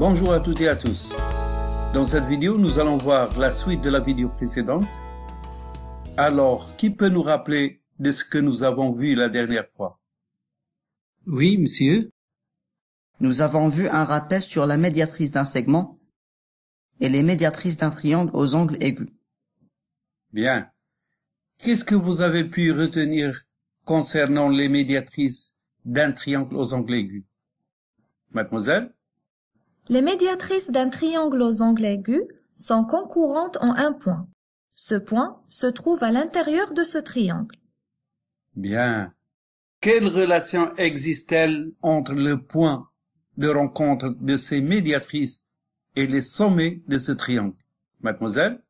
Bonjour à toutes et à tous. Dans cette vidéo, nous allons voir la suite de la vidéo précédente. Alors, qui peut nous rappeler de ce que nous avons vu la dernière fois Oui, monsieur. Nous avons vu un rappel sur la médiatrice d'un segment et les médiatrices d'un triangle aux angles aigus. Bien. Qu'est-ce que vous avez pu retenir concernant les médiatrices d'un triangle aux angles aigus Mademoiselle les médiatrices d'un triangle aux angles aigus sont concourantes en un point. Ce point se trouve à l'intérieur de ce triangle. Bien. Quelle relation existe-t-elle entre le point de rencontre de ces médiatrices et les sommets de ce triangle Mademoiselle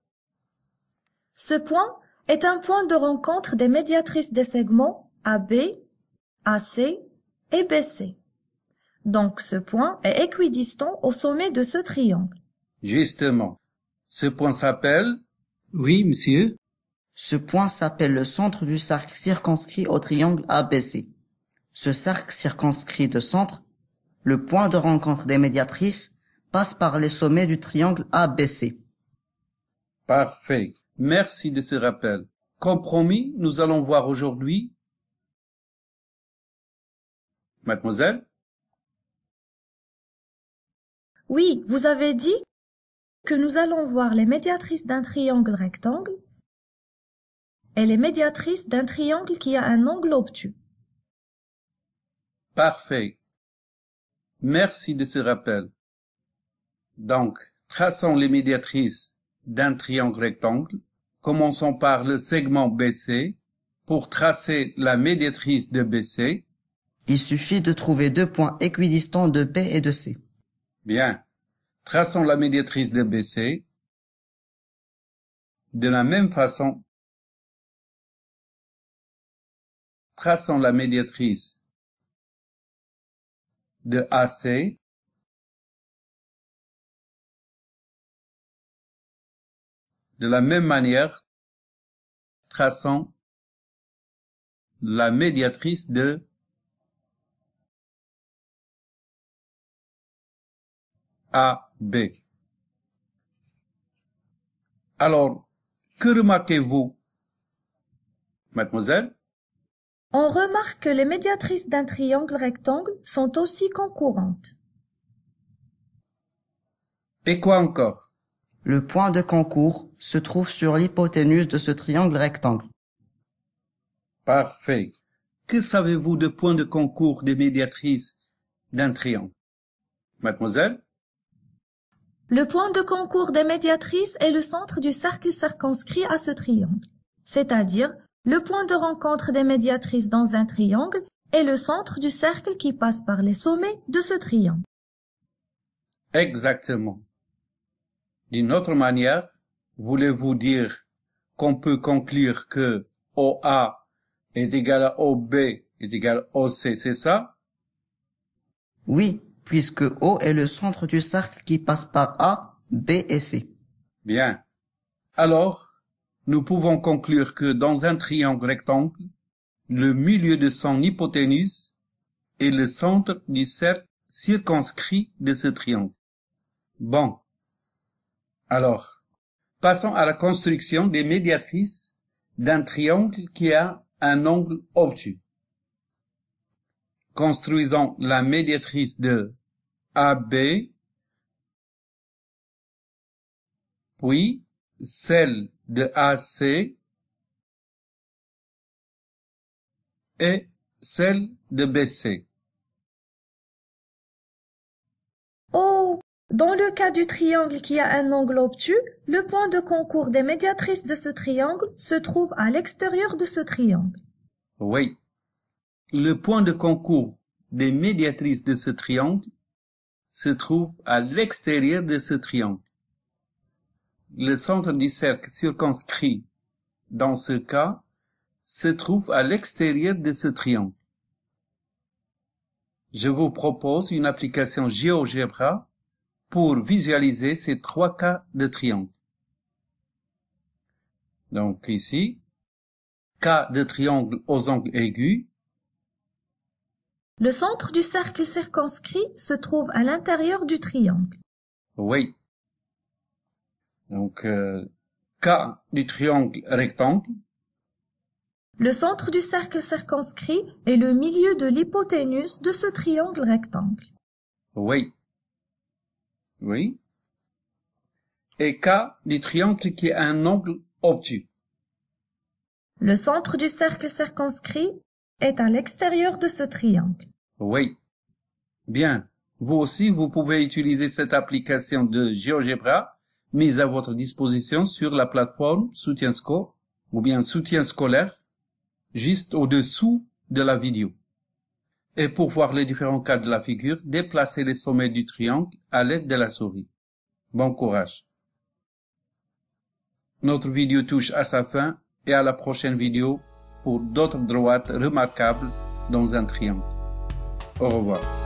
Ce point est un point de rencontre des médiatrices des segments AB, AC et BC. Donc ce point est équidistant au sommet de ce triangle. Justement. Ce point s'appelle Oui, monsieur. Ce point s'appelle le centre du cercle circonscrit au triangle ABC. Ce cercle circonscrit de centre, le point de rencontre des médiatrices, passe par les sommets du triangle ABC. Parfait. Merci de ce rappel. Compromis, nous allons voir aujourd'hui. Mademoiselle oui, vous avez dit que nous allons voir les médiatrices d'un triangle rectangle et les médiatrices d'un triangle qui a un angle obtus. Parfait. Merci de ce rappel. Donc, traçons les médiatrices d'un triangle rectangle. Commençons par le segment BC. Pour tracer la médiatrice de BC, il suffit de trouver deux points équidistants de B et de C. Bien. Traçons la médiatrice de BC de la même façon. Traçons la médiatrice de AC de la même manière. Traçons la médiatrice de B. Alors, que remarquez-vous, mademoiselle On remarque que les médiatrices d'un triangle rectangle sont aussi concourantes. Et quoi encore Le point de concours se trouve sur l'hypoténuse de ce triangle rectangle. Parfait. Que savez-vous de point de concours des médiatrices d'un triangle Mademoiselle le point de concours des médiatrices est le centre du cercle circonscrit à ce triangle, c'est-à-dire le point de rencontre des médiatrices dans un triangle est le centre du cercle qui passe par les sommets de ce triangle. Exactement. D'une autre manière, voulez-vous dire qu'on peut conclure que OA est égal à OB est égal à OC, c'est ça? Oui, puisque O est le centre du cercle qui passe par A, B et C. Bien. Alors, nous pouvons conclure que dans un triangle rectangle, le milieu de son hypoténuse est le centre du cercle circonscrit de ce triangle. Bon. Alors, passons à la construction des médiatrices d'un triangle qui a un angle obtus. Construisons la médiatrice de AB, puis celle de AC et celle de BC. Oh, dans le cas du triangle qui a un angle obtus, le point de concours des médiatrices de ce triangle se trouve à l'extérieur de ce triangle. Oui. Le point de concours des médiatrices de ce triangle se trouve à l'extérieur de ce triangle. Le centre du cercle circonscrit, dans ce cas, se trouve à l'extérieur de ce triangle. Je vous propose une application GeoGebra pour visualiser ces trois cas de triangle. Donc ici, cas de triangle aux angles aigus, le centre du cercle circonscrit se trouve à l'intérieur du triangle. Oui. Donc, euh, K du triangle rectangle. Le centre du cercle circonscrit est le milieu de l'hypoténuse de ce triangle rectangle. Oui. Oui. Et K du triangle qui est un angle obtus. Le centre du cercle circonscrit est à l'extérieur de ce triangle. Oui. Bien. Vous aussi, vous pouvez utiliser cette application de GeoGebra mise à votre disposition sur la plateforme SoutienSco ou bien Soutien scolaire juste au-dessous de la vidéo. Et pour voir les différents cas de la figure, déplacez les sommets du triangle à l'aide de la souris. Bon courage. Notre vidéo touche à sa fin et à la prochaine vidéo pour d'autres droites remarquables dans un triangle. Au revoir.